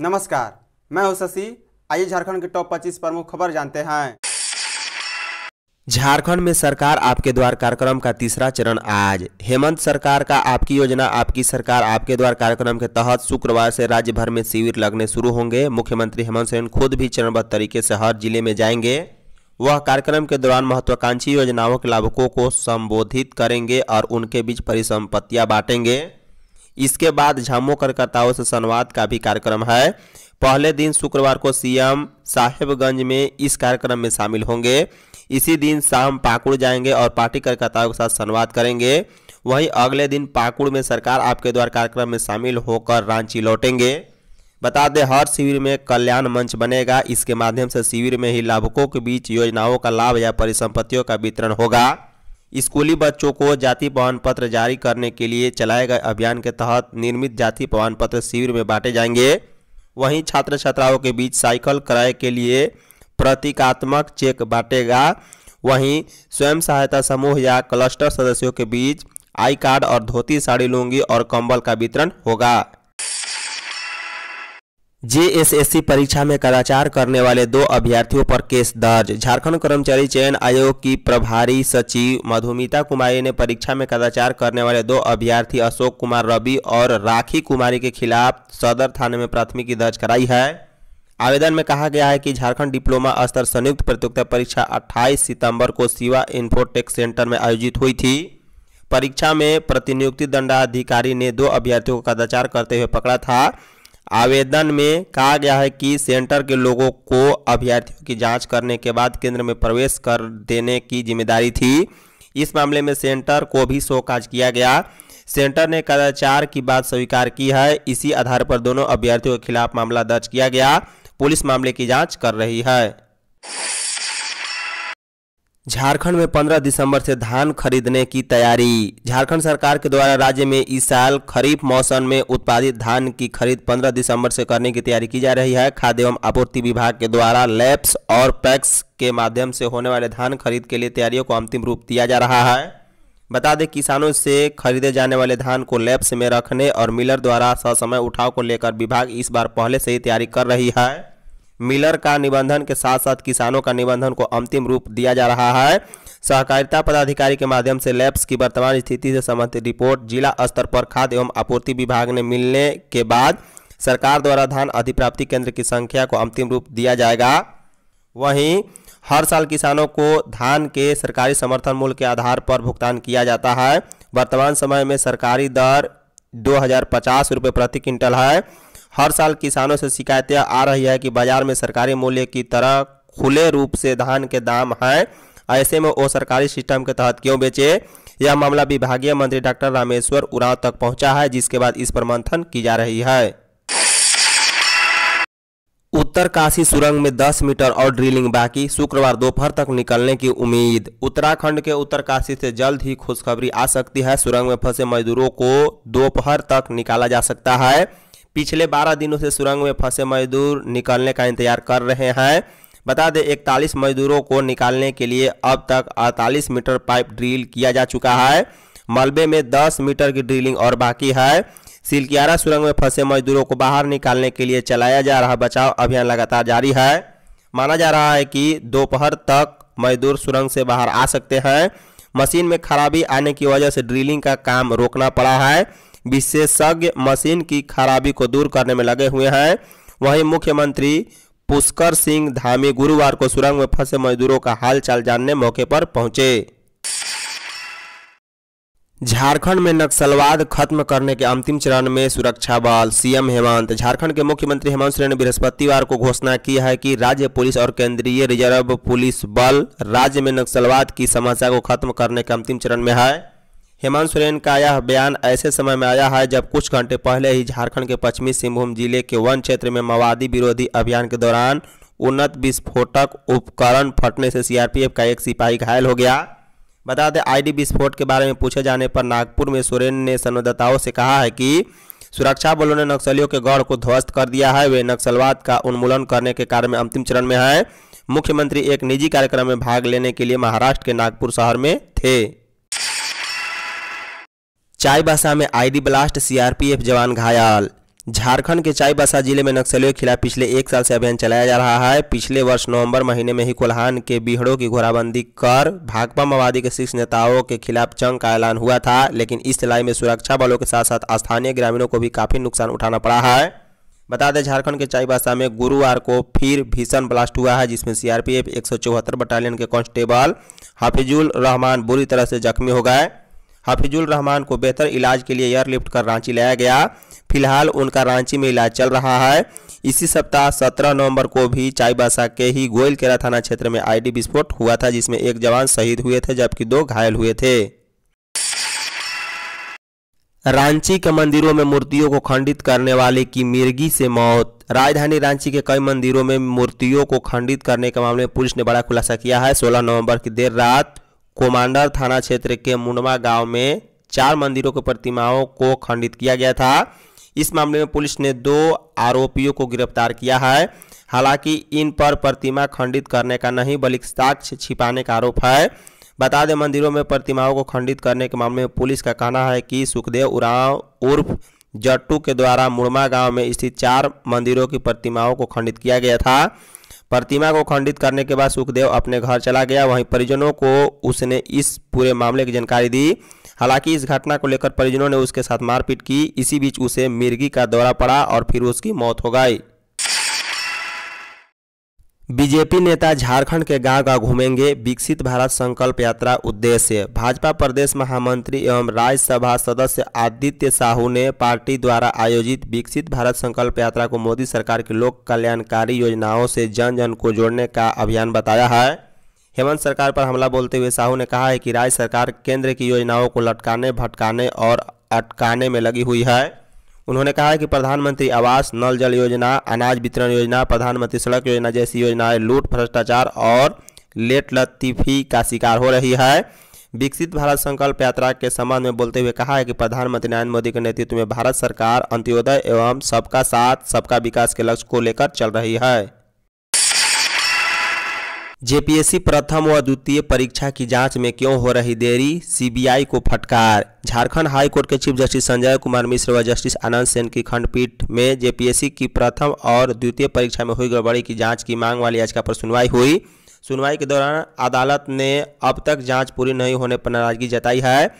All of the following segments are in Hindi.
नमस्कार मैं हूं शशि आइए झारखंड के टॉप 25 प्रमुख खबर जानते हैं झारखंड में सरकार आपके द्वार कार्यक्रम का तीसरा चरण आज हेमंत सरकार का आपकी योजना आपकी सरकार आपके द्वार कार्यक्रम के तहत शुक्रवार से राज्य भर में शिविर लगने शुरू होंगे मुख्यमंत्री हेमंत सोरेन खुद भी चरणबद्ध तरीके से हर जिले में जाएंगे वह कार्यक्रम के दौरान महत्वाकांक्षी योजनाओं के लाभुकों को संबोधित करेंगे और उनके बीच परिसंपत्तियां बांटेंगे इसके बाद झामो कार्यकर्ताओं से संवाद का भी कार्यक्रम है पहले दिन शुक्रवार को सीएम साहेबगंज में इस कार्यक्रम में शामिल होंगे इसी दिन शाम पाकुड़ जाएंगे और पार्टी कार्यकर्ताओं के साथ संवाद करेंगे वहीं अगले दिन पाकुड़ में सरकार आपके द्वार कार्यक्रम में शामिल होकर रांची लौटेंगे बता दें हर शिविर में कल्याण मंच बनेगा इसके माध्यम से शिविर में ही लाभुकों के बीच योजनाओं का लाभ या परिसंपत्तियों का वितरण होगा स्कूली बच्चों को जाति प्रमाण पत्र जारी करने के लिए चलाए गए अभियान के तहत निर्मित जाति प्रमाण पत्र शिविर में बांटे जाएंगे वहीं छात्र छात्राओं के बीच साइकिल क्रय के लिए प्रतीकात्मक चेक बांटेगा वहीं स्वयं सहायता समूह या क्लस्टर सदस्यों के बीच आई कार्ड और धोती साड़ी लूंगी और कंबल का वितरण होगा जेएसएससी परीक्षा में कदाचार करने वाले दो अभ्यर्थियों पर केस दर्ज झारखंड कर्मचारी चयन आयोग की प्रभारी सचिव मधुमिता कुमारी ने परीक्षा में कदाचार करने वाले दो अभ्यर्थी अशोक कुमार रवि और राखी कुमारी के खिलाफ सदर थाने में प्राथमिकी दर्ज कराई है आवेदन में कहा गया है कि झारखंड डिप्लोमा स्तर संयुक्त प्रतियोगिता परीक्षा 28 सितंबर को सिवा इन्फोटेक सेंटर में आयोजित हुई थी परीक्षा में प्रतिनियुक्ति दंडाधिकारी ने दो अभ्यर्थियों को कदाचार करते हुए पकड़ा था आवेदन में कहा गया है कि सेंटर के लोगों को अभ्यर्थियों की जांच करने के बाद केंद्र में प्रवेश कर देने की जिम्मेदारी थी इस मामले में सेंटर को भी काज किया गया सेंटर ने कदाचार की बात स्वीकार की है इसी आधार पर दोनों अभ्यर्थियों के खिलाफ मामला दर्ज किया गया पुलिस मामले की जाँच कर रही है झारखंड में 15 दिसंबर से धान खरीदने की तैयारी झारखंड सरकार के द्वारा राज्य में इस साल खरीफ मौसम में उत्पादित धान की खरीद 15 दिसंबर से करने की तैयारी की जा रही है खाद्य एवं आपूर्ति विभाग के द्वारा लैब्स और पैक्स के माध्यम से होने वाले धान खरीद के लिए तैयारियों को अंतिम रूप दिया जा रहा है बता दें किसानों से खरीदे जाने वाले धान को लैब्स में रखने और मिलर द्वारा ससमय उठाव को लेकर विभाग इस बार पहले से ही तैयारी कर रही है मिलर का निबंधन के साथ साथ किसानों का निबंधन को अंतिम रूप दिया जा रहा है सहकारिता पदाधिकारी के माध्यम से लैब्स की वर्तमान स्थिति से संबंधित रिपोर्ट जिला स्तर पर खाद्य एवं आपूर्ति विभाग ने मिलने के बाद सरकार द्वारा धान अधिप्राप्ति केंद्र की संख्या को अंतिम रूप दिया जाएगा वहीं हर साल किसानों को धान के सरकारी समर्थन मूल्य के आधार पर भुगतान किया जाता है वर्तमान समय में सरकारी दर दो हज़ार प्रति क्विंटल है हर साल किसानों से शिकायतें आ रही है कि बाजार में सरकारी मूल्य की तरह खुले रूप से धान के दाम हैं ऐसे में वो सरकारी सिस्टम के तहत क्यों बेचे यह मामला विभागीय मंत्री डॉक्टर रामेश्वर उरांव तक पहुंचा है जिसके बाद इस पर मंथन की जा रही है उत्तरकाशी सुरंग में 10 मीटर और ड्रिलिंग बाकी शुक्रवार दोपहर तक निकलने की उम्मीद उत्तराखंड के उत्तरकाशी से जल्द ही खुशखबरी आ सकती है सुरंग में फंसे मजदूरों को दोपहर तक निकाला जा सकता है पिछले बारह दिनों से सुरंग में फंसे मजदूर निकलने का इंतजार कर रहे हैं बता दें इकतालीस मजदूरों को निकालने के लिए अब तक अड़तालीस मीटर पाइप ड्रिल किया जा चुका है मलबे में दस मीटर की ड्रिलिंग और बाकी है सिलकियारा सुरंग में फंसे मजदूरों को बाहर निकालने के लिए चलाया जा रहा बचाव अभियान लगातार जारी है माना जा रहा है कि दोपहर तक मजदूर सुरंग से बाहर आ सकते हैं मशीन में खराबी आने की वजह से ड्रिलिंग का काम रोकना पड़ा है विशेषज्ञ मशीन की खराबी को दूर करने में लगे हुए हैं वहीं मुख्यमंत्री पुष्कर सिंह धामी गुरुवार को सुरंग में फंसे मजदूरों का हालचाल जानने मौके पर पहुंचे झारखंड में नक्सलवाद खत्म करने के अंतिम चरण में सुरक्षा बल सीएम हेमंत झारखंड के मुख्यमंत्री हेमंत सोरेन ने बृहस्पतिवार को घोषणा की है कि राज्य पुलिस और केंद्रीय रिजर्व पुलिस बल राज्य में नक्सलवाद की समस्या को खत्म करने के अंतिम चरण में है हेमंत सोरेन का यह बयान ऐसे समय में आया है जब कुछ घंटे पहले ही झारखंड के पश्चिमी सिंहभूम जिले के वन क्षेत्र में माओवादी विरोधी अभियान के दौरान उन्नत विस्फोटक उपकरण फटने से सीआरपीएफ का एक सिपाही घायल हो गया बता दें आईडी विस्फोट के बारे में पूछे जाने पर नागपुर में सोरेन ने संवाददाताओं से कहा है कि सुरक्षा बलों ने नक्सलियों के गौड़ को ध्वस्त कर दिया है वे नक्सलवाद का उन्मूलन करने के कार्य में अंतिम चरण में हैं मुख्यमंत्री एक निजी कार्यक्रम में भाग लेने के लिए महाराष्ट्र के नागपुर शहर में थे चाईबासा में आईडी ब्लास्ट सीआरपीएफ जवान घायल झारखंड के चाईबासा जिले में नक्सलियों के खिलाफ पिछले एक साल से अभियान चलाया जा रहा है पिछले वर्ष नवंबर महीने में ही कोल्हान के बिहड़ों की घोराबंदी कर भाकपा माओवादी के शीर्ष नेताओं के खिलाफ जंग का ऐलान हुआ था लेकिन इस लड़ाई में सुरक्षा बलों के साथ साथ स्थानीय ग्रामीणों को भी काफी नुकसान उठाना पड़ा है बता दें झारखंड के चाईबासा में गुरुवार को फिर भीषण ब्लास्ट हुआ है जिसमें सीआरपीएफ एक बटालियन के कांस्टेबल हाफिजुल रहमान बुरी तरह से जख्मी हो गए हफिजुल रहमान को बेहतर इलाज के लिए एयरलिफ्ट कर रांची लाया गया फिलहाल उनका रांची में इलाज चल रहा है इसी सप्ताह 17 नवंबर को भी चाईबासा के ही गोयलकेरा थाना क्षेत्र में आईडी विस्फोट हुआ था जिसमें एक जवान शहीद हुए थे जबकि दो घायल हुए थे रांची के मंदिरों में मूर्तियों को खंडित करने वाले की मिर्गी से मौत राजधानी रांची के कई मंदिरों में मूर्तियों को खंडित करने के मामले में पुलिस ने बड़ा खुलासा किया है 16 नवंबर की देर रात कोमांडर थाना क्षेत्र के मुंडवा गांव में चार मंदिरों की प्रतिमाओं को खंडित किया गया था इस मामले में पुलिस ने दो आरोपियों को गिरफ्तार किया है हालांकि इन पर प्रतिमा खंडित करने का नहीं बल्कि साक्ष छिपाने का आरोप है बता दें मंदिरों में प्रतिमाओं को खंडित करने के मामले में पुलिस का कहना है कि सुखदेव उराव उर्फ जट्टू के द्वारा मुड़मा गांव में स्थित चार मंदिरों की प्रतिमाओं को खंडित किया गया था प्रतिमा को खंडित करने के बाद सुखदेव अपने घर चला गया वहीं परिजनों को उसने इस पूरे मामले की जानकारी दी हालांकि इस घटना को लेकर परिजनों ने उसके साथ मारपीट की इसी बीच उसे मिर्गी का दौरा पड़ा और फिर उसकी मौत हो गई बीजेपी नेता झारखंड के गांव गांव घूमेंगे विकसित भारत संकल्प यात्रा उद्देश्य भाजपा प्रदेश महामंत्री एवं राज्यसभा सदस्य आदित्य साहू ने पार्टी द्वारा आयोजित विकसित भारत संकल्प यात्रा को मोदी सरकार की लोक कल्याणकारी योजनाओं से जन जन को जोड़ने का अभियान बताया है हेमंत सरकार पर हमला बोलते हुए साहू ने कहा है कि राज्य सरकार केंद्र की योजनाओं को लटकाने भटकाने और अटकाने में लगी हुई है उन्होंने कहा कि प्रधानमंत्री आवास नल जल योजना अनाज वितरण योजना प्रधानमंत्री सड़क योजना जैसी योजनाएं लूट भ्रष्टाचार और लेट लतीफी का शिकार हो रही है विकसित भारत संकल्प यात्रा के संबंध में बोलते हुए कहा है कि प्रधानमंत्री नरेंद्र मोदी के नेतृत्व में भारत सरकार अंत्योदय एवं सबका साथ सबका विकास के लक्ष्य को लेकर चल रही है जेपीएससी प्रथम व द्वितीय परीक्षा की जांच में क्यों हो रही देरी सीबीआई को फटकार झारखंड हाई कोर्ट के चीफ जस्टिस संजय कुमार मिश्र व जस्टिस आनंद सेन की खंडपीठ में जेपीएससी की प्रथम और द्वितीय परीक्षा में हुई गड़बड़ी की जांच की मांग वाली याचिका पर सुनवाई हुई सुनवाई के दौरान अदालत ने अब तक जाँच पूरी नहीं होने पर नाराजगी जताई है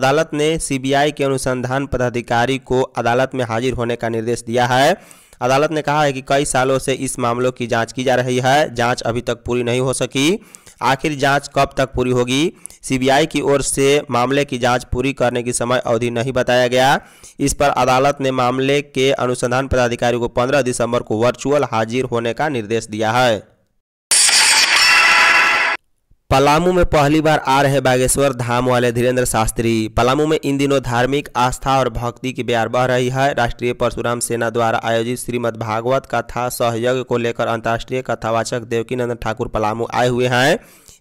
अदालत ने सी के अनुसंधान पदाधिकारी को अदालत में हाजिर होने का निर्देश दिया है अदालत ने कहा है कि कई सालों से इस मामलों की जांच की जा रही है जांच अभी तक पूरी नहीं हो सकी आखिर जांच कब तक पूरी होगी सीबीआई की ओर से मामले की जांच पूरी करने की समय अवधि नहीं बताया गया इस पर अदालत ने मामले के अनुसंधान पदाधिकारी को 15 दिसंबर को वर्चुअल हाजिर होने का निर्देश दिया है पलामू में पहली बार आ रहे बागेश्वर धाम वाले धीरेन्द्र शास्त्री पलामू में इन दिनों धार्मिक आस्था और भक्ति की ब्यार बह रही है राष्ट्रीय परशुराम सेना द्वारा आयोजित श्रीमद् भागवत कथा सहयोग को लेकर अंतर्राष्ट्रीय कथावाचक देवकी नंदन ठाकुर पलामू आए हुए हैं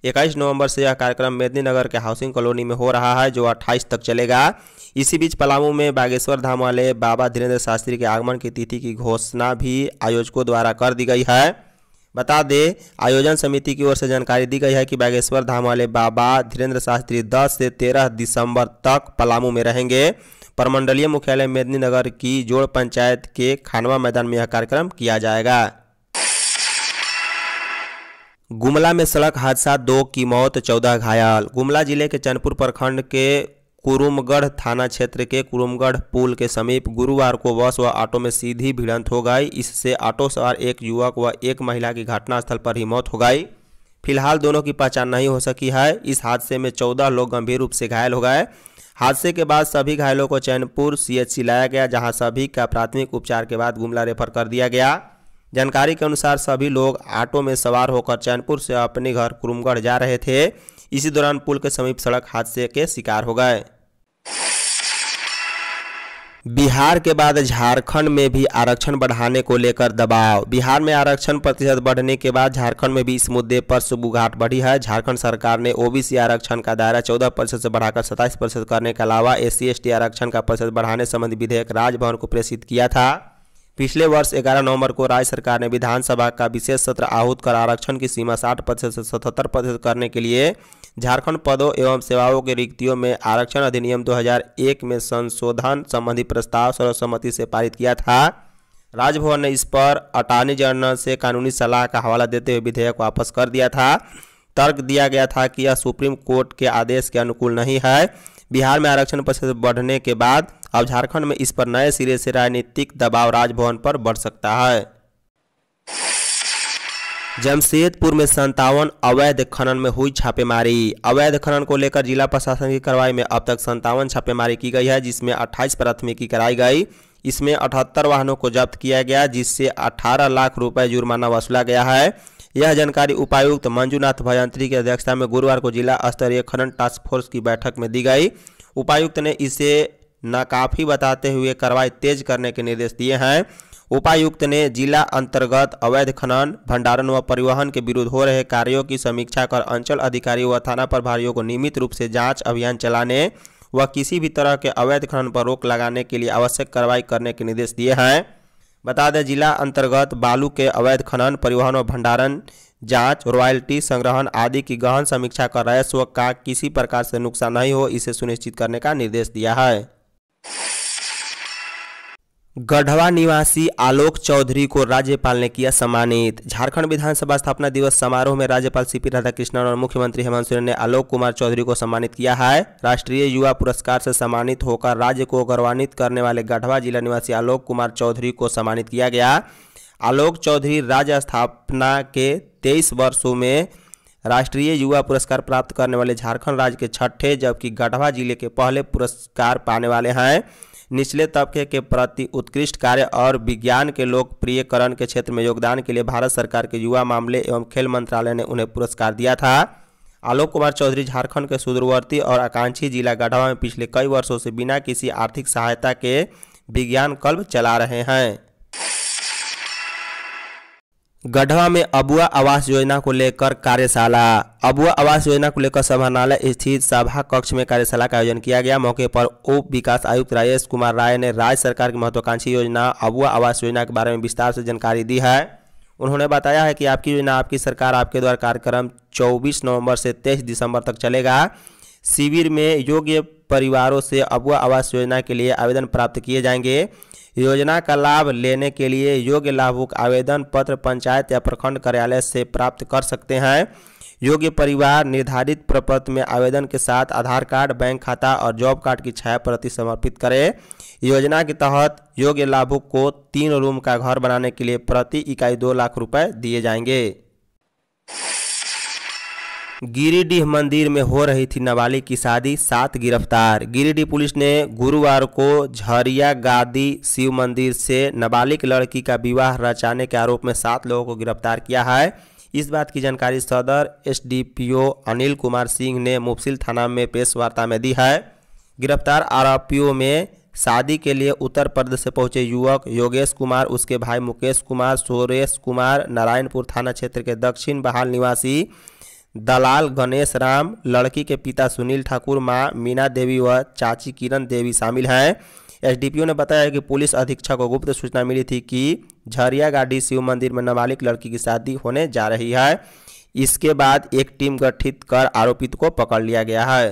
इक्कीस नवंबर से यह कार्यक्रम मेदिनीनगर के हाउसिंग कॉलोनी में हो रहा है जो अट्ठाईस तक चलेगा इसी बीच पलामू में बागेश्वर धाम वाले बाबा धीरेन्द्र शास्त्री के आगमन की तिथि की घोषणा भी आयोजकों द्वारा कर दी गई है बता दें आयोजन समिति की ओर से जानकारी दी गई है कि बागेश्वर धाम वाले बाबा धीरेन्द्र शास्त्री 10 से 13 दिसंबर तक पलामू में रहेंगे परमंडलीय मुख्यालय मेदिनीनगर की जोड़ पंचायत के खानवा मैदान में यह कार्यक्रम किया जाएगा गुमला में सड़क हादसा दो की मौत चौदह घायल गुमला जिले के चंदपुर प्रखंड के कुरुमगढ़ थाना क्षेत्र के कुरुमगढ़ पुल के समीप गुरुवार को बस व ऑटो में सीधी भिड़ंत हो गई इससे ऑटो सवार एक युवक व एक महिला की घटनास्थल पर ही मौत हो गई फिलहाल दोनों की पहचान नहीं हो सकी है इस हादसे में चौदह लोग गंभीर रूप से घायल हो गए हादसे के बाद सभी घायलों को चैनपुर सीएचसी लाया गया जहां सभी का प्राथमिक उपचार के बाद गुमला रेफर कर दिया गया जानकारी के अनुसार सभी लोग ऑटो में सवार होकर चैनपुर से अपने घर कुरुमगढ़ जा रहे थे इसी दौरान पुल के समीप सड़क हादसे के शिकार हो गए बिहार के बाद झारखंड में भी आरक्षण बढ़ाने को लेकर दबाव बिहार में आरक्षण प्रतिशत बढ़ने के बाद झारखंड में भी इस मुद्दे पर सुबुघाट बढ़ी है झारखंड सरकार ने ओबीसी आरक्षण का दायरा 14 प्रतिशत से बढ़ाकर 27 प्रतिशत करने के अलावा एस सी आरक्षण का प्रतिशत बढ़ाने संबंधी विधेयक राजभवन को प्रेषित किया था पिछले वर्ष 11 नवंबर को राज्य सरकार ने विधानसभा का विशेष सत्र आहूत कर आरक्षण की सीमा 60 प्रतिशत से सतहत्तर प्रतिशत करने के लिए झारखंड पदों एवं सेवाओं के रिक्तियों में आरक्षण अधिनियम 2001 में संशोधन संबंधी प्रस्ताव सर्वसम्मति से पारित किया था राजभवन ने इस पर अटॉर्नी जनरल से कानूनी सलाह का हवाला देते हुए विधेयक वापस कर दिया था तर्क दिया गया था कि यह सुप्रीम कोर्ट के आदेश के अनुकूल नहीं है बिहार में आरक्षण प्रतिशत बढ़ने के बाद अब झारखंड में इस पर नए सिरे से राजनीतिक दबाव राजभवन पर बढ़ सकता है जमशेदपुर में संतावन अवैध खनन में हुई छापेमारी अवैध खनन को लेकर जिला प्रशासन की कार्रवाई में अब तक संतावन छापेमारी की गई है जिसमें 28 प्राथमिकी कराई गई इसमें अठहत्तर वाहनों को जब्त किया गया जिससे 18 लाख रुपए जुर्माना वसूला गया है यह जानकारी उपायुक्त मंजूनाथ भयंत्री की अध्यक्षता में गुरुवार को जिला स्तरीय खनन टास्क फोर्स की बैठक में दी गई उपायुक्त ने इसे नाकाफी बताते हुए कार्रवाई तेज करने के निर्देश दिए हैं उपायुक्त ने जिला अंतर्गत अवैध खनन भंडारण व परिवहन के विरुद्ध हो रहे कार्यों की समीक्षा कर अंचल अधिकारी व थाना प्रभारियों को नियमित रूप से जांच अभियान चलाने व किसी भी तरह के अवैध खनन पर रोक लगाने के लिए आवश्यक कार्रवाई करने के निर्देश दिए हैं बता दें जिला अंतर्गत बालू के अवैध खनन परिवहन व भंडारण जांच रॉयल्टी संग्रहण आदि की गहन समीक्षा कर राजस्व का किसी प्रकार से नुकसान नहीं हो इसे सुनिश्चित करने का निर्देश दिया है गढ़वा निवासी आलोक चौधरी को राज्यपाल ने किया सम्मानित झारखंड विधानसभा स्थापना दिवस समारोह में राज्यपाल सीपी राधाकृष्णन और मुख्यमंत्री हेमंत सोरेन ने आलोक कुमार चौधरी को सम्मानित किया है राष्ट्रीय युवा पुरस्कार से सम्मानित होकर राज्य को गौरवान्वित करने वाले गढ़वा जिला निवासी आलोक कुमार चौधरी को सम्मानित किया गया आलोक चौधरी राज्य स्थापना के तेईस वर्षों में राष्ट्रीय युवा पुरस्कार प्राप्त करने वाले झारखंड राज्य के छठे जबकि गढ़वा जिले के पहले पुरस्कार पाने वाले हैं निचले तबके के प्रति उत्कृष्ट कार्य और विज्ञान के लोकप्रियकरण के क्षेत्र में योगदान के लिए भारत सरकार के युवा मामले एवं खेल मंत्रालय ने उन्हें पुरस्कार दिया था आलोक कुमार चौधरी झारखंड के सुदूरवर्ती और आकांक्षी जिला गढ़वा में पिछले कई वर्षों से बिना किसी आर्थिक सहायता के विज्ञान कल्ब चला रहे हैं गढ़वा में अबुआ आवास योजना को लेकर कार्यशाला अबुआ आवास योजना को लेकर सभानालय स्थित सभा कक्ष में कार्यशाला का आयोजन किया गया मौके पर उप विकास आयुक्त राजेश कुमार राय ने राज्य सरकार की महत्वाकांक्षी योजना अबुआ आवास योजना के बारे में विस्तार से जानकारी दी है उन्होंने बताया है कि आपकी योजना आपकी सरकार आपके द्वारा कार्यक्रम चौबीस नवम्बर से तेईस दिसंबर तक चलेगा शिविर में योग्य परिवारों से अबुआ आवास योजना के लिए आवेदन प्राप्त किए जाएंगे योजना का लाभ लेने के लिए योग्य लाभुक आवेदन पत्र पंचायत या प्रखंड कार्यालय से प्राप्त कर सकते हैं योग्य परिवार निर्धारित प्रपत्र में आवेदन के साथ आधार कार्ड बैंक खाता और जॉब कार्ड की छाया प्रति समर्पित करें योजना के तहत योग्य लाभुक को तीन रूम का घर बनाने के लिए प्रति इकाई दो लाख रुपए दिए जाएंगे गिरिडीह मंदिर में हो रही थी नाबालिग की शादी सात गिरफ्तार गिरिडीह पुलिस ने गुरुवार को झरिया गादी शिव मंदिर से नाबालिग लड़की का विवाह रचाने के आरोप में सात लोगों को गिरफ्तार किया है इस बात की जानकारी सदर एसडीपीओ अनिल कुमार सिंह ने मुफसिल थाना में प्रेस वार्ता में दी है गिरफ्तार आरोपियों में शादी के लिए उत्तर प्रदेश से पहुंचे युवक योगेश कुमार उसके भाई मुकेश कुमार सुरेश कुमार नारायणपुर थाना क्षेत्र के दक्षिण बहाल निवासी दलाल गणेश राम लड़की के पिता सुनील ठाकुर माँ मीना देवी व चाची किरण देवी शामिल हैं एसडीपीओ ने बताया कि पुलिस अधीक्षक को गुप्त सूचना मिली थी कि झरिया गाड़ी शिव मंदिर में नाबालिग लड़की की शादी होने जा रही है इसके बाद एक टीम गठित कर आरोपित को पकड़ लिया गया है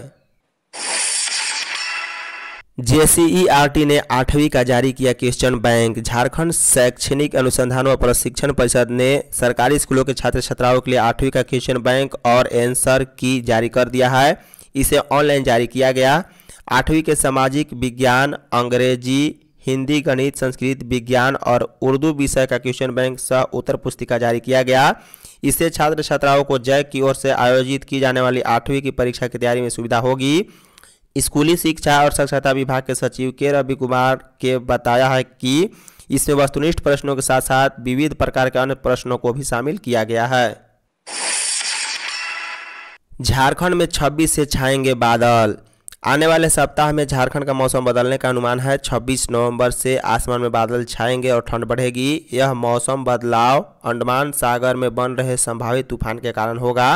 जेसीईआरटी ने आठवीं का जारी किया क्वेश्चन बैंक झारखंड शैक्षणिक अनुसंधान व प्रशिक्षण परिषद ने सरकारी स्कूलों के छात्र छात्राओं के लिए आठवीं का क्वेश्चन बैंक और एंसर की जारी कर दिया है इसे ऑनलाइन जारी किया गया आठवीं के सामाजिक विज्ञान अंग्रेजी हिंदी गणित संस्कृत विज्ञान और उर्दू विषय का क्वेश्चन बैंक सह उत्तर पुस्तिका जारी किया गया इससे छात्र छात्राओं को जैक की ओर से आयोजित की जाने वाली आठवीं की परीक्षा की तैयारी में सुविधा होगी स्कूली शिक्षा और साक्षरता विभाग के सचिव के रवि कुमार के बताया है कि इसमें वस्तुनिष्ठ प्रश्नों के साथ साथ विविध प्रकार के अन्य प्रश्नों को भी शामिल किया गया है झारखंड में 26 से छाएंगे बादल आने वाले सप्ताह में झारखंड का मौसम बदलने का अनुमान है 26 नवंबर से आसमान में बादल छाएंगे और ठंड बढ़ेगी यह मौसम बदलाव अंडमान सागर में बन रहे संभावित तूफान के कारण होगा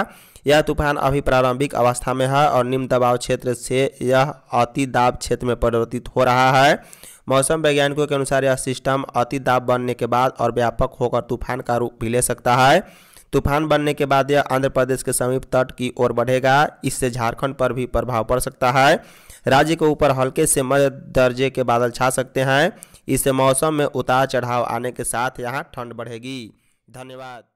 यह तूफान अभी प्रारंभिक अवस्था में है और निम्न दबाव क्षेत्र से यह अति दाब क्षेत्र में परिवर्तित हो रहा है मौसम वैज्ञानिकों के अनुसार यह सिस्टम अति दाब बनने के बाद और व्यापक होकर तूफान का रूप भी ले सकता है तूफान बनने के बाद यह आंध्र प्रदेश के समीप तट की ओर बढ़ेगा इससे झारखंड पर भी प्रभाव पड़ सकता है राज्य के ऊपर हल्के से मध्य दर्जे के बादल छा सकते हैं इससे मौसम में उतार चढ़ाव आने के साथ यहाँ ठंड बढ़ेगी धन्यवाद